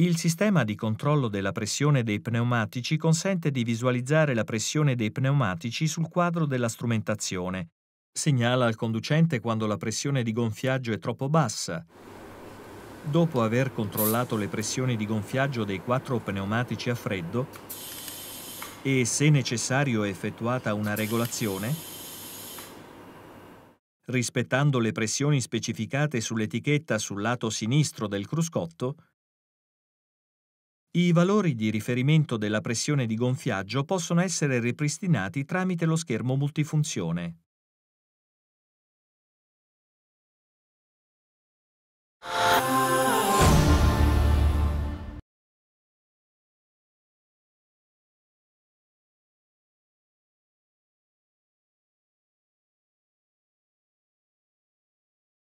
Il sistema di controllo della pressione dei pneumatici consente di visualizzare la pressione dei pneumatici sul quadro della strumentazione. Segnala al conducente quando la pressione di gonfiaggio è troppo bassa. Dopo aver controllato le pressioni di gonfiaggio dei quattro pneumatici a freddo e, se necessario, è effettuata una regolazione, rispettando le pressioni specificate sull'etichetta sul lato sinistro del cruscotto, i valori di riferimento della pressione di gonfiaggio possono essere ripristinati tramite lo schermo multifunzione.